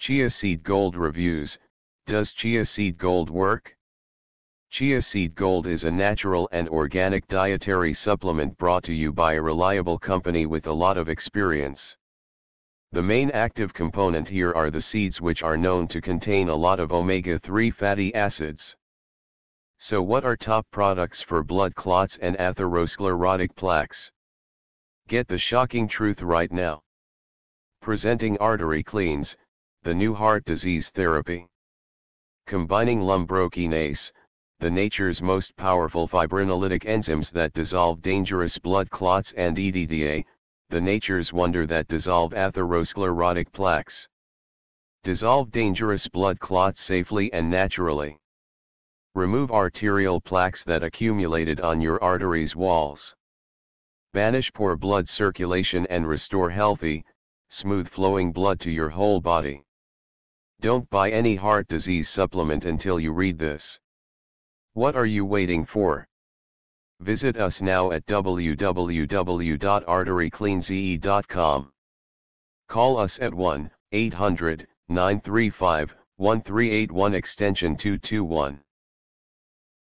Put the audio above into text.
Chia Seed Gold Reviews, Does Chia Seed Gold Work? Chia seed gold is a natural and organic dietary supplement brought to you by a reliable company with a lot of experience. The main active component here are the seeds which are known to contain a lot of omega-3 fatty acids. So what are top products for blood clots and atherosclerotic plaques? Get the shocking truth right now. Presenting artery cleans, the new heart disease therapy. Combining lumbrokinase, the nature's most powerful fibrinolytic enzymes that dissolve dangerous blood clots and EDTA, the nature's wonder that dissolve atherosclerotic plaques. Dissolve dangerous blood clots safely and naturally. Remove arterial plaques that accumulated on your arteries' walls. Banish poor blood circulation and restore healthy, smooth flowing blood to your whole body. Don't buy any heart disease supplement until you read this. What are you waiting for? Visit us now at www.arterycleanze.com. Call us at 1 800 935 1381 extension 221.